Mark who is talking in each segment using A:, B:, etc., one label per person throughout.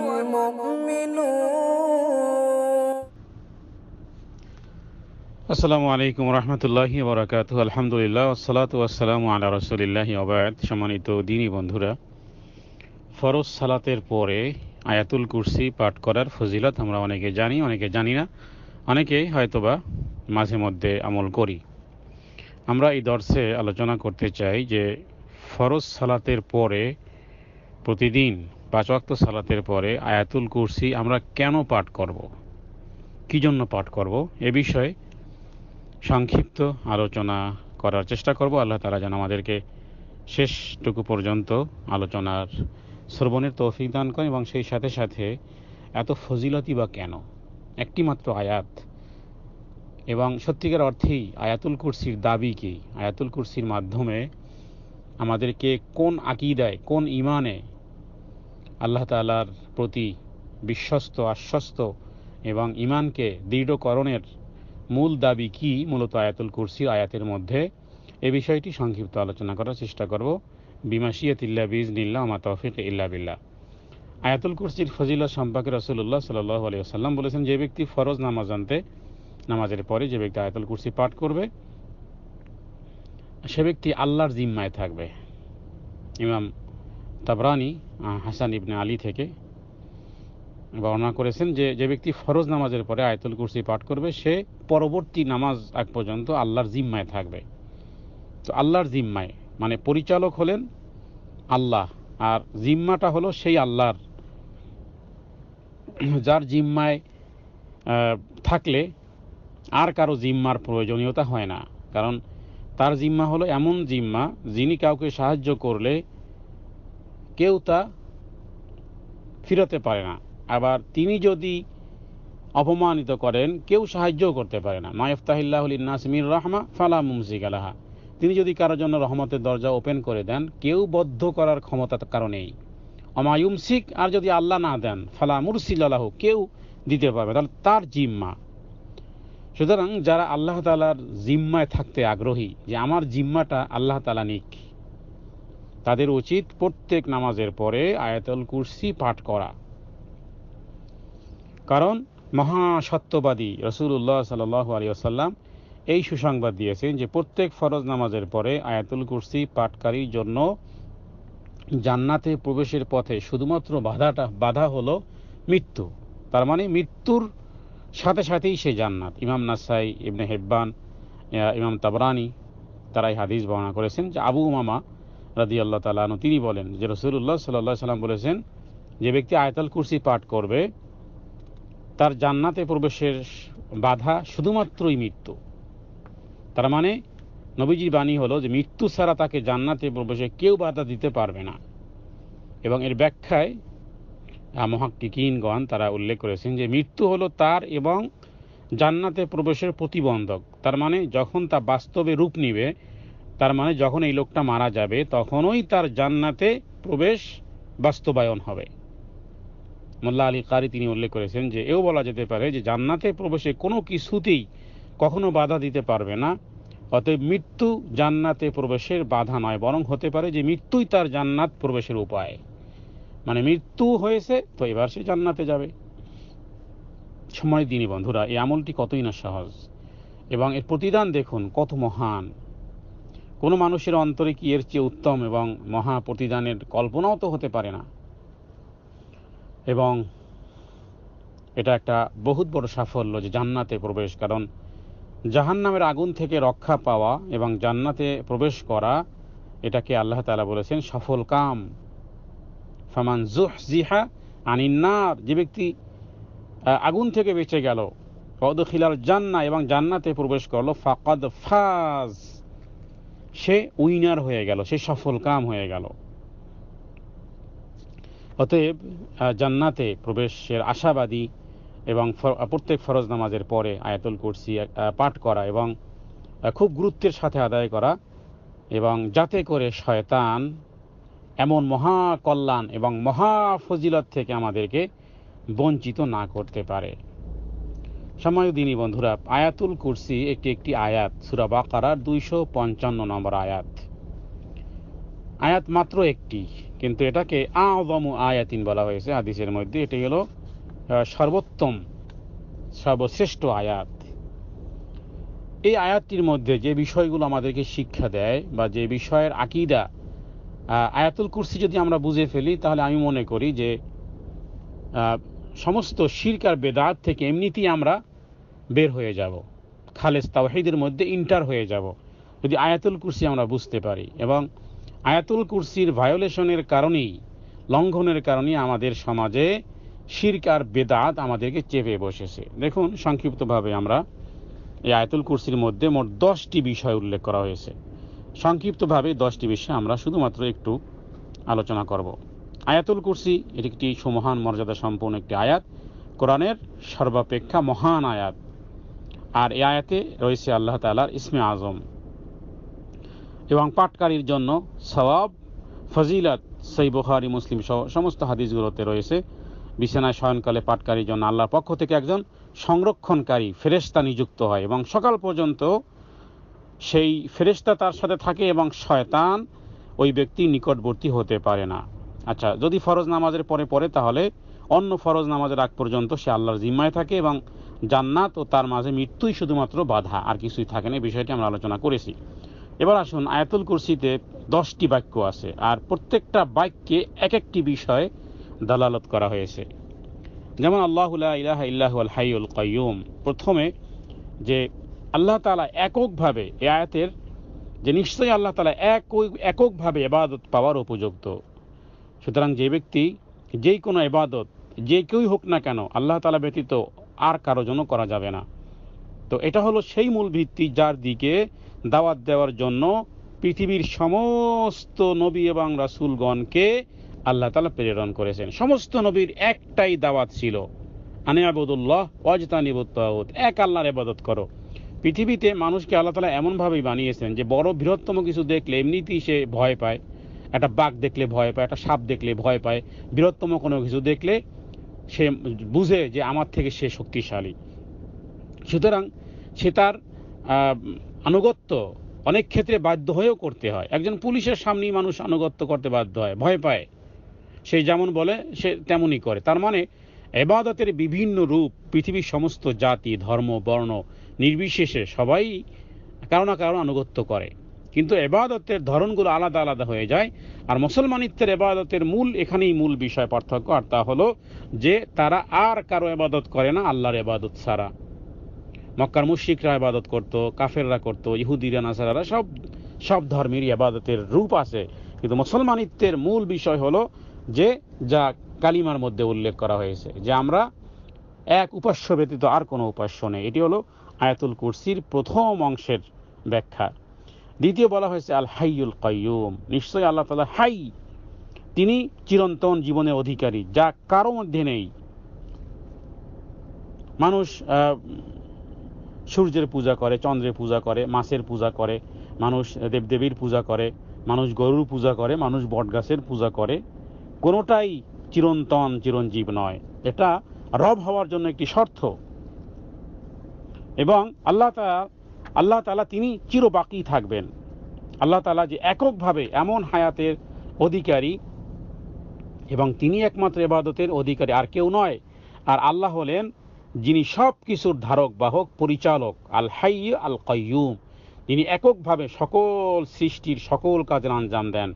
A: আসসালামু আলাইকুম রহমতুল্লাহি বরাকাত আলহামদুলিল্লাহ সালাত ওয়াসালাম আলা রসুলিল্লাহি আবাদ সম্মানিত দিনী বন্ধুরা ফরজ সালাতের পরে আয়াতুল কুরসি পাঠ করার ফজিলত আমরা অনেকে জানি অনেকে জানি না অনেকেই হয়তোবা মাঝে মধ্যে আমল করি আমরা এই দর্শে আলোচনা করতে চাই যে ফরজ সালাতের পরে প্রতিদিন পাঁচ ওয়াক্ত সালাতের পরে আয়াতুল কুরসি আমরা কেন পাঠ করব কি জন্য পাঠ করব এ বিষয়ে সংক্ষিপ্ত আলোচনা করার চেষ্টা করব আল্লাহ তালা যেন আমাদেরকে শেষটুকু পর্যন্ত আলোচনার শ্রবণের তৌফিক দান করেন এবং সেই সাথে সাথে এত ফজিলতি বা কেন একটি মাত্র আয়াত এবং সত্যিকার অর্থেই আয়াতুল কুরসির দাবি কি আয়াতুল কুরসির মাধ্যমে আমাদেরকে কোন আকিদায় কোন ইমানে আল্লাহ তালার প্রতি বিশ্বস্ত আশ্বস্ত এবং ইমানকে দৃঢ়করণের মূল দাবি কি মূলত আয়াতুল কুরসি আয়াতের মধ্যে এ বিষয়টি সংক্ষিপ্ত আলোচনা করার চেষ্টা করব বিমাশিয়াত ইল্লা বিজ নিল্লা মা তৌফিক ইল্লা বিল্লা আয়াতুল কুরসির ফজিলা সম্পর্কে রসুল্লাহ সাল আলী আসাল্লাম বলেছেন যে ব্যক্তি ফরজ নামাজ আনতে নামাজের পরে যে ব্যক্তি আয়াতুল কুরসি পাঠ করবে সে ব্যক্তি আল্লাহর জিম্মায় থাকবে ইমাম তাবরানি হাসান ইবনে আলী থেকে বর্ণনা করেছেন যে যে ব্যক্তি ফরজ নামাজের পরে আয়তুল কুরসি পাঠ করবে সে পরবর্তী নামাজ এক পর্যন্ত আল্লাহর জিম্মায় থাকবে তো আল্লাহর জিম্মায় মানে পরিচালক হলেন আল্লাহ আর জিম্মাটা হলো সেই আল্লাহর যার জিম্মায় থাকলে আর কারো জিম্মার প্রয়োজনীয়তা হয় না কারণ তার জিম্মা হলো এমন জিম্মা যিনি কাউকে সাহায্য করলে কেউ তা ফিরাতে পারে না আবার তিনি যদি অপমানিত করেন কেউ সাহায্যও করতে পারে না মায়ফতাহিল্লাহলিন্নাস নাসমির রহমা ফালা মুমসিক আলাহা তিনি যদি কারোর জন্য রহমতের দরজা ওপেন করে দেন কেউ বদ্ধ করার ক্ষমতা কারণেই শিক আর যদি আল্লাহ না দেন ফালা মুরসিল আলাহ কেউ দিতে পারবে তাহলে তার জিম্মা সুতরাং যারা আল্লাহ তালার জিম্মায় থাকতে আগ্রহী যে আমার জিম্মাটা আল্লাহ তালা নিক তাদের উচিত প্রত্যেক নামাজের পরে আয়াতল কুরসি পাঠ করা কারণ মহাসত্যবাদী রসুল্লাহ সাল আলী আসাল্লাম এই সুসংবাদ দিয়েছেন যে প্রত্যেক ফরজ নামাজের পরে আয়াতুল কুরসি পাঠকারীর জন্য জান্নাতে প্রবেশের পথে শুধুমাত্র বাধাটা বাধা হলো মৃত্যু তার মানে মৃত্যুর সাথে সাথেই সে জান্নাত ইমাম নাসাই ইবনে হেব্বান ইমাম তাবরানি তারাই হাদিস বর্ণনা করেছেন যে আবু মামা রাজি আল্লাহ তালাহন তিনি বলেন যে রসুল্লাহ সাল্লা সাল্লাম বলেছেন যে ব্যক্তি আয়তাল কুরসি পাঠ করবে তার জান্নাতে প্রবেশের বাধা শুধুমাত্রই মৃত্যু তার মানে নবীজির বাণী হলো যে মৃত্যু ছাড়া তাকে জান্নাতে প্রবেশে কেউ বাধা দিতে পারবে না এবং এর ব্যাখ্যায় মহাকিকিনগণ তারা উল্লেখ করেছেন যে মৃত্যু হলো তার এবং জান্নাতে প্রবেশের প্রতিবন্ধক তার মানে যখন তা বাস্তবে রূপ নিবে তার মানে যখন এই লোকটা মারা যাবে তখনই তার জান্নাতে প্রবেশ বাস্তবায়ন হবে মোল্লা আলী কারি তিনি উল্লেখ করেছেন যে এও বলা যেতে পারে যে জান্নাতে প্রবেশে কোনো কিছুতেই কখনো বাধা দিতে পারবে না অতএব মৃত্যু জান্নাতে প্রবেশের বাধা নয় বরং হতে পারে যে মৃত্যুই তার জান্নাত প্রবেশের উপায় মানে মৃত্যু হয়েছে তো এবার সে জান্নাতে যাবে সময় দিনই বন্ধুরা এই আমলটি কতই না সহজ এবং এর প্রতিদান দেখুন কত মহান কোনো মানুষের অন্তরে কি এর চেয়ে উত্তম এবং মহা প্রতিদানের কল্পনাও তো হতে পারে না এবং এটা একটা বহুত বড় সাফল্য যে জান্নাতে প্রবেশ কারণ জাহান্নামের আগুন থেকে রক্ষা পাওয়া এবং জান্নাতে প্রবেশ করা এটাকে আল্লাহ তালা বলেছেন সফল কাম ফামান জুহ জিহা আনিন্নার যে ব্যক্তি আগুন থেকে বেঁচে গেল পদখিলাল জান্না এবং জান্নাতে প্রবেশ করলো ফাকদ ফাজ সে উইনার হয়ে গেল সে সফল কাম হয়ে গেল অতএব জান্নাতে প্রবেশের আশাবাদী এবং প্রত্যেক ফরজ নামাজের পরে আয়াতুল কুরসি পাঠ করা এবং খুব গুরুত্বের সাথে আদায় করা এবং যাতে করে শয়তান এমন মহা কল্যাণ এবং মহা ফজিলত থেকে আমাদেরকে বঞ্চিত না করতে পারে সময় দিনী বন্ধুরা আয়াতুল কুরসি একটি একটি আয়াত সুরা বাকারার দুইশো পঞ্চান্ন নম্বর আয়াত আয়াত মাত্র একটি কিন্তু এটাকে আওয়াম আয়াতিন বলা হয়েছে আদিসের মধ্যে এটি হলো সর্বোত্তম সর্বশ্রেষ্ঠ আয়াত এই আয়াতটির মধ্যে যে বিষয়গুলো আমাদেরকে শিক্ষা দেয় বা যে বিষয়ের আকিদা আয়াতুল কুরসি যদি আমরা বুঝে ফেলি তাহলে আমি মনে করি যে সমস্ত শিরকার বেদাত থেকে এমনিতেই আমরা বের হয়ে যাব খালেস তাওহিদের মধ্যে ইন্টার হয়ে যাব যদি আয়াতুল কুরসি আমরা বুঝতে পারি এবং আয়াতুল কুরসির ভায়োলেশনের কারণেই লঙ্ঘনের কারণে আমাদের সমাজে শির্ক আর বেদাত আমাদেরকে চেপে বসেছে দেখুন সংক্ষিপ্তভাবে আমরা এই আয়াতুল কুরসির মধ্যে মোট দশটি বিষয় উল্লেখ করা হয়েছে সংক্ষিপ্তভাবে দশটি বিষয়ে আমরা শুধুমাত্র একটু আলোচনা করব আয়াতুল কুরসি এটি একটি সুমহান মর্যাদা সম্পন্ন একটি আয়াত কোরআনের সর্বাপেক্ষা মহান আয়াত আর এ আয়াতে রয়েছে আল্লাহ তালার ইসমে আজম এবং পাটকারীর জন্য সবাব ফজিলত সেই বুখারি মুসলিম সহ সমস্ত হাদিসগুলোতে রয়েছে বিছানায় শয়নকালে পাটকারীর জন্য আল্লাহর পক্ষ থেকে একজন সংরক্ষণকারী ফেরেস্তা নিযুক্ত হয় এবং সকাল পর্যন্ত সেই ফেরেস্তা তার সাথে থাকে এবং শয়তান ওই ব্যক্তি নিকটবর্তী হতে পারে না আচ্ছা যদি ফরজ নামাজের পরে পড়ে তাহলে অন্য ফরজ নামাজের আগ পর্যন্ত সে আল্লাহর জিম্মায় থাকে এবং জান্নাত ও তার মাঝে মৃত্যুই শুধুমাত্র বাধা আর কিছুই থাকে না বিষয়টি আমরা আলোচনা করেছি এবার আসুন আয়াতুল কুরসিতে দশটি বাক্য আছে আর প্রত্যেকটা বাক্যে এক একটি বিষয়ে দালালত করা হয়েছে যেমন আল্লাহুল্লাহ ইলাহা ইল্লাহ হাইউল কয়ুম প্রথমে যে আল্লাহ তালা এককভাবে এ আয়াতের যে নিশ্চয়ই আল্লাহ তালা এক এককভাবে এবাদত পাওয়ার উপযুক্ত সুতরাং যে ব্যক্তি যেই কোনো এবাদত যে কেউই হোক না কেন আল্লাহ তালা ব্যতীত আর কারো জন্য করা যাবে না তো এটা হলো সেই মূল ভিত্তি যার দিকে দাওয়াত দেওয়ার জন্য পৃথিবীর সমস্ত নবী এবং রাসুলগণকে আল্লাহ তালা প্রেরণ করেছেন সমস্ত নবীর একটাই দাওয়াত ছিল আনে আবুদুল্লাহ অজতানিবুত্তাহুত এক আল্লাহর এবাদত করো পৃথিবীতে মানুষকে আল্লাহ তালা এমনভাবেই বানিয়েছেন যে বড় বৃহত্তম কিছু দেখলে এমনিতেই সে ভয় পায় একটা বাঘ দেখলে ভয় পায় একটা সাপ দেখলে ভয় পায় বৃহত্তম কোনো কিছু দেখলে সে বুঝে যে আমার থেকে সে শক্তিশালী সুতরাং সে তার আনুগত্য অনেক ক্ষেত্রে বাধ্য হয়েও করতে হয় একজন পুলিশের সামনেই মানুষ আনুগত্য করতে বাধ্য হয় ভয় পায় সে যেমন বলে সে তেমনই করে তার মানে এবাদতের বিভিন্ন রূপ পৃথিবীর সমস্ত জাতি ধর্ম বর্ণ নির্বিশেষে সবাই কারো না কারো আনুগত্য করে কিন্তু এবাদতের ধরনগুলো আলাদা আলাদা হয়ে যায় আর মুসলমানিত্বের এবাদতের মূল এখানেই মূল বিষয় পার্থক্য আর তা হলো যে তারা আর কারো এবাদত করে না আল্লাহর এবাদত ছাড়া মক্কার মুশিকরা এবাদত করত কাফেররা করত ইহুদিরা নাসারারা সব সব ধর্মের এবাদতের রূপ আছে কিন্তু মুসলমানিত্বের মূল বিষয় হলো যে যা কালিমার মধ্যে উল্লেখ করা হয়েছে যে আমরা এক উপাস্য ব্যতীত আর কোনো উপাস্য নেই এটি হলো আয়াতুল কুরসির প্রথম অংশের ব্যাখ্যা দ্বিতীয় বলা হয়েছে আল হাইউল কয়ুম নিশ্চয়ই আল্লাহ তালা হাই তিনি চিরন্তন জীবনের অধিকারী যা কারো মধ্যে নেই মানুষ সূর্যের পূজা করে চন্দ্রের পূজা করে মাছের পূজা করে মানুষ দেবদেবীর পূজা করে মানুষ গরুর পূজা করে মানুষ বটগাছের পূজা করে কোনোটাই চিরন্তন চিরঞ্জীব নয় এটা রব হওয়ার জন্য একটি শর্ত এবং আল্লাহ তালা আল্লাহ তালা তিনি বাকি থাকবেন আল্লাহ তালা যে এককভাবে এমন হায়াতের অধিকারী এবং তিনি একমাত্র এবাদতের অধিকারী আর কেউ নয় আর আল্লাহ হলেন যিনি সব কিছুর ধারক বাহক পরিচালক আল হাই আল কয়ুম তিনি এককভাবে সকল সৃষ্টির সকল কাজের আঞ্জাম দেন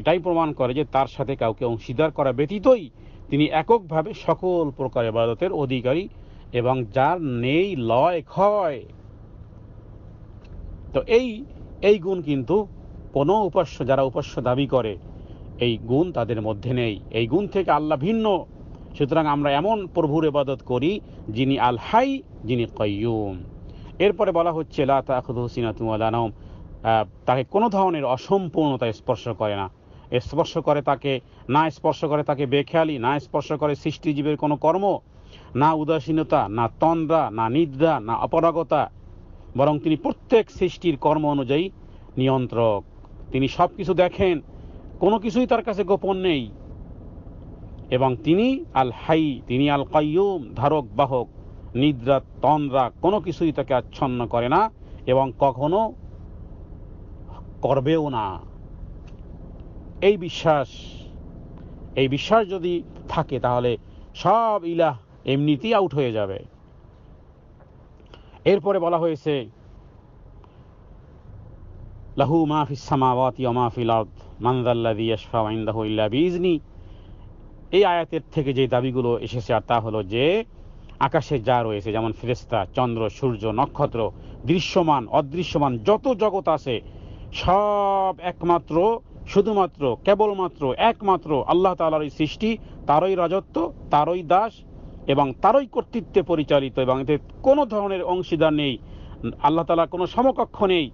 A: এটাই প্রমাণ করে যে তার সাথে কাউকে অংশীদার করা ব্যতীতই তিনি এককভাবে সকল প্রকার এবাদতের অধিকারী এবং যার নেই লয় ক্ষয় তো এই এই গুণ কিন্তু কোনো উপাস্য যারা উপাস্য দাবি করে এই গুণ তাদের মধ্যে নেই এই গুণ থেকে আল্লাহ ভিন্ন সুতরাং আমরা এমন প্রভুর ইবাদত করি যিনি আল হাই যিনি কয়ুম এরপরে বলা হচ্ছে লাতাম তাকে কোনো ধরনের অসম্পূর্ণতা স্পর্শ করে না স্পর্শ করে তাকে না স্পর্শ করে তাকে বেখেয়ালি না স্পর্শ করে সৃষ্টিজীবের কোনো কর্ম না উদাসীনতা না তন্দ্রা না নিদ্রা না অপরাগতা বরং তিনি প্রত্যেক সৃষ্টির কর্ম অনুযায়ী নিয়ন্ত্রক তিনি সব কিছু দেখেন কোনো কিছুই তার কাছে গোপন নেই এবং তিনি আল হাই তিনি আল কাইম ধারক বাহক নিদ্রা তন্দ্রা কোনো কিছুই তাকে আচ্ছন্ন করে না এবং কখনো করবেও না এই বিশ্বাস এই বিশ্বাস যদি থাকে তাহলে সব ইলাহ এমনিতেই আউট হয়ে যাবে এরপরে বলা হয়েছে লাহু মাহফিস সামাওয়াতি অমাফিল ইল্লা বিজনি এই আয়াতের থেকে যে দাবিগুলো এসেছে আর তা হলো যে আকাশে যা রয়েছে যেমন ফেরেস্তা চন্দ্র সূর্য নক্ষত্র দৃশ্যমান অদৃশ্যমান যত জগৎ আছে সব একমাত্র শুধুমাত্র কেবলমাত্র একমাত্র আল্লাহ তালারই সৃষ্টি তারই রাজত্ব তারই দাস এবং তারই কর্তৃত্বে পরিচালিত এবং এতে কোনো ধরনের অংশীদার নেই আল্লাহ তালা কোনো সমকক্ষ নেই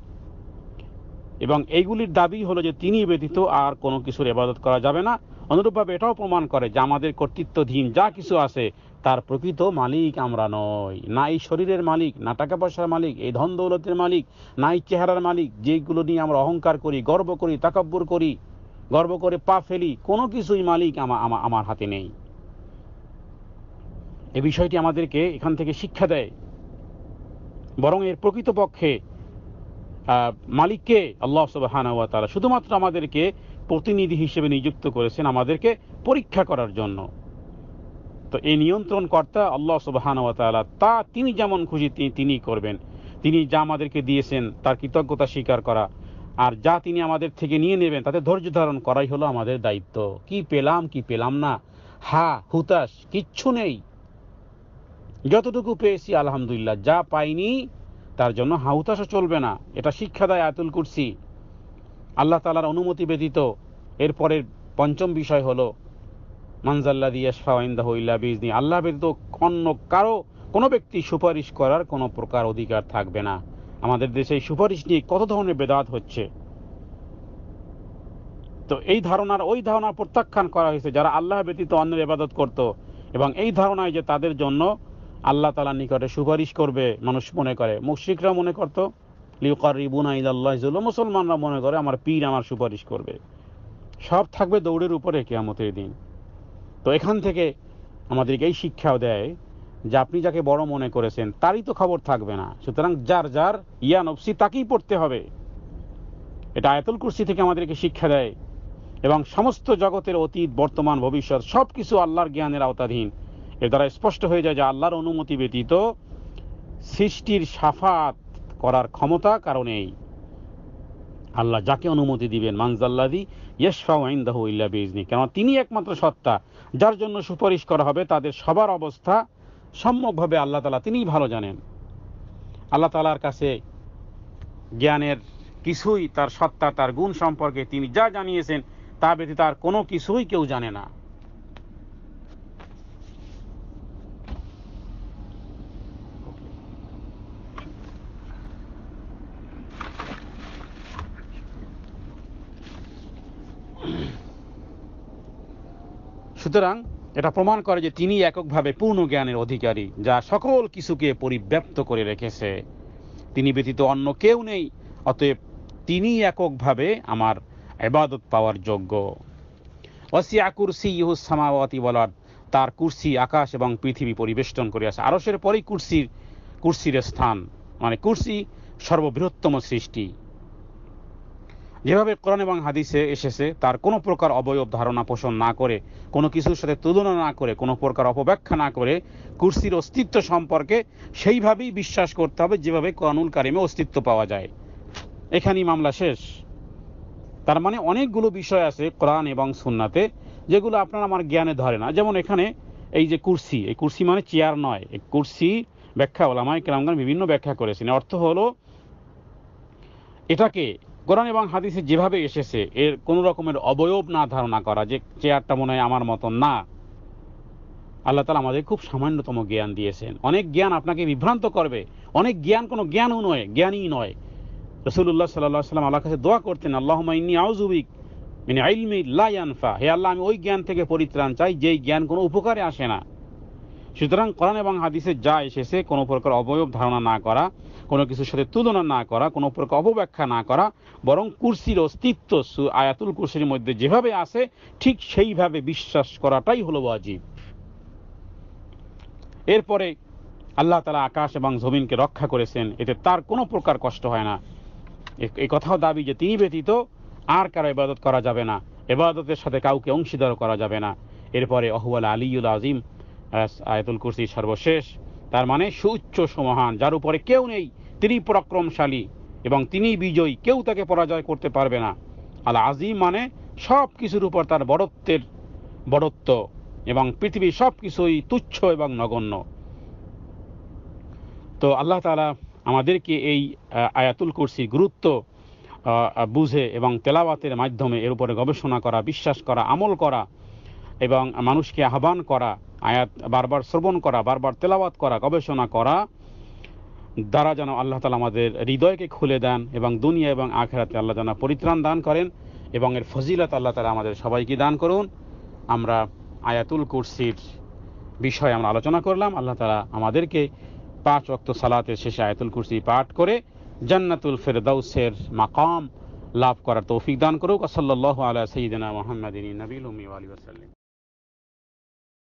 A: এবং এইগুলির দাবি হলো যে তিনি ব্যতীত আর কোনো কিছুর এবাদত করা যাবে না অনুরূপভাবে এটাও প্রমাণ করে যে আমাদের কর্তৃত্বধীন যা কিছু আছে তার প্রকৃত মালিক আমরা নয় না এই শরীরের মালিক না টাকা পয়সার মালিক এই ধন দৌলতের মালিক না এই চেহারার মালিক যেগুলো নিয়ে আমরা অহংকার করি গর্ব করি তাকব্বর করি গর্ব করে পা ফেলি কোনো কিছুই মালিক আমার আমার হাতে নেই এ বিষয়টি আমাদেরকে এখান থেকে শিক্ষা দেয় বরং এর প্রকৃতপক্ষে মালিককে আল্লাহ সুবাহানা তারা শুধুমাত্র আমাদেরকে প্রতিনিধি হিসেবে নিযুক্ত করেছেন আমাদেরকে পরীক্ষা করার জন্য তো এই নিয়ন্ত্রণকর্তা আল্লাহ সবহানা তালা তা তিনি যেমন খুশি তিনি করবেন তিনি যা আমাদেরকে দিয়েছেন তার কৃতজ্ঞতা স্বীকার করা আর যা তিনি আমাদের থেকে নিয়ে নেবেন তাতে ধৈর্য ধারণ করাই হলো আমাদের দায়িত্ব কি পেলাম কি পেলাম না হা হুতাশ কিচ্ছু নেই যতটুকু পেয়েছি আলহামদুলিল্লাহ যা পাইনি তার জন্য হাউতাশও চলবে না এটা শিক্ষা দেয় আয়াতুল কুরসি আল্লাহ তালার অনুমতি ব্যতীত এরপরের পঞ্চম বিষয় হলো মানজাল্লা দিয়াশফাইন্দাহিল্লা বিজনি আল্লাহ ব্যতীত অন্য কারো কোনো ব্যক্তি সুপারিশ করার কোনো প্রকার অধিকার থাকবে না আমাদের দেশে সুপারিশ নিয়ে কত ধরনের বেদাত হচ্ছে তো এই ধারণার ওই ধারণা প্রত্যাখ্যান করা হয়েছে যারা আল্লাহ ব্যতীত অন্যের ইবাদত করত এবং এই ধারণায় যে তাদের জন্য আল্লাহ তালার নিকটে সুপারিশ করবে মানুষ মনে করে মুশ্রিকরা মনে করত লিউকার রিবুনা ইদাল্লাহ মুসলমানরা মনে করে আমার পীর আমার সুপারিশ করবে সব থাকবে দৌড়ের উপরে কেয়ামতের দিন তো এখান থেকে আমাদেরকে এই শিক্ষাও দেয় যে আপনি যাকে বড় মনে করেছেন তারই তো খবর থাকবে না সুতরাং যার যার ইয়া নফসি তাকেই পড়তে হবে এটা আয়তল কুর্সি থেকে আমাদেরকে শিক্ষা দেয় এবং সমস্ত জগতের অতীত বর্তমান ভবিষ্যৎ সব কিছু আল্লাহর জ্ঞানের আওতাধীন এ দ্বারা স্পষ্ট হয়ে যায় যে আল্লাহর অনুমতি ব্যতীত সৃষ্টির সাফাত করার ক্ষমতা কারণেই আল্লাহ যাকে অনুমতি দিবেন মানজাল্লাদি ইয়েশফাউ আইন্দাহ কেন তিনি একমাত্র সত্তা যার জন্য সুপারিশ করা হবে তাদের সবার অবস্থা সম্যকভাবে আল্লাহ তালা তিনিই ভালো জানেন আল্লাহ তালার কাছে জ্ঞানের কিছুই তার সত্তা তার গুণ সম্পর্কে তিনি যা জানিয়েছেন তা ব্যতীত আর কোনো কিছুই কেউ জানে না সুতরাং এটা প্রমাণ করে যে তিনি এককভাবে পূর্ণ জ্ঞানের অধিকারী যা সকল কিছুকে পরিব্যাপ্ত করে রেখেছে তিনি ব্যতীত অন্য কেউ নেই অতএব তিনি এককভাবে আমার এবাদত পাওয়ার যোগ্য অসিয়া কুরসি ইহুসামাওয়াতি বলার তার কুর্সি আকাশ এবং পৃথিবী পরিবেষ্টন করে আছে আরসের পরেই কুর্সির কুর্সির স্থান মানে কুর্সি সর্ববৃহত্তম সৃষ্টি যেভাবে কোরআন এবং হাদিসে এসেছে তার কোনো প্রকার অবয়ব ধারণা পোষণ না করে কোনো কিছুর সাথে তুলনা না করে কোনো প্রকার অপব্যাখ্যা না করে কুরসির অস্তিত্ব সম্পর্কে সেইভাবেই বিশ্বাস করতে হবে যেভাবে কোরআনুল কারিমে অস্তিত্ব পাওয়া যায় এখানেই মামলা শেষ তার মানে অনেকগুলো বিষয় আছে কোরআন এবং সুন্নাতে যেগুলো আপনার আমার জ্ঞানে ধরে না যেমন এখানে এই যে কুরসি এই কুরসি মানে চেয়ার নয় এই কুরসি ব্যাখ্যা ওলামায় কেরামগান বিভিন্ন ব্যাখ্যা করেছেন অর্থ হলো এটাকে কোরআন এবং হাদিসে যেভাবে এসেছে এর কোনো রকমের অবয়ব না ধারণা করা যে চেয়ারটা মনে হয় আমার মতন না আল্লাহ তালা আমাদের খুব সামান্যতম জ্ঞান দিয়েছেন অনেক জ্ঞান আপনাকে বিভ্রান্ত করবে অনেক জ্ঞান কোনো জ্ঞানও নয় জ্ঞানই নয় রসুল্লাহ সাল্লাহ সাল্লাম আল্লাহ কাছে দোয়া করতেন আল্লাহ ইন্নি আউজুবিক মানে আইলমি লাইয়ানফা হে আল্লাহ আমি ওই জ্ঞান থেকে পরিত্রাণ চাই যেই জ্ঞান কোনো উপকারে আসে না সুতরাং কোরআন এবং হাদিসে যা এসেছে কোনো প্রকার অবয়ব ধারণা না করা কোনো কিছুর সাথে তুলনা না করা কোনো প্রকার অপব্যাখ্যা না করা বরং কুরসির অস্তিত্ব আয়াতুল কুরসির মধ্যে যেভাবে আছে ঠিক সেইভাবে বিশ্বাস করাটাই হলো অজীব এরপরে আল্লাহ তালা আকাশ এবং জমিনকে রক্ষা করেছেন এতে তার কোনো প্রকার কষ্ট হয় না এই কথাও দাবি যে তিনি ব্যতীত আর কারো ইবাদত করা যাবে না এবাদতের সাথে কাউকে অংশীদার করা যাবে না এরপরে অহুয়াল আলিউল আজিম আয়াতুল কুরসি সর্বশেষ তার মানে সুউচ্চ সমহান যার উপরে কেউ নেই তিনি পরাক্রমশালী এবং তিনি বিজয়ী কেউ তাকে পরাজয় করতে পারবে না আল আজিম মানে সব কিছুর উপর তার বড়ত্বের বড়ত্ব এবং পৃথিবীর সব কিছুই তুচ্ছ এবং নগণ্য তো আল্লাহ তালা আমাদেরকে এই আয়াতুল কুরসির গুরুত্ব বুঝে এবং তেলাওয়াতের মাধ্যমে এর উপরে গবেষণা করা বিশ্বাস করা আমল করা এবং মানুষকে আহ্বান করা আয়াত বারবার শ্রবণ করা বারবার তেলাওয়াত করা গবেষণা করা দ্বারা যেন আল্লাহ তালা আমাদের হৃদয়কে খুলে দেন এবং দুনিয়া এবং আখেরাতে আল্লাহ যেন পরিত্রাণ দান করেন এবং এর ফজিলত আল্লাহ তালা আমাদের সবাইকে দান করুন আমরা আয়াতুল কুরসির বিষয়ে আমরা আলোচনা করলাম আল্লাহ তালা আমাদেরকে পাঁচ অক্ত সালাতের শেষে আয়াতুল কুরসি পাঠ করে জান্নাতুল ফেরদাউসের মাকাম লাভ করার তৌফিক দান করুক আসল্লাহ আলা সঈদিনা মোহাম্মদিনী নবীল উমি আলী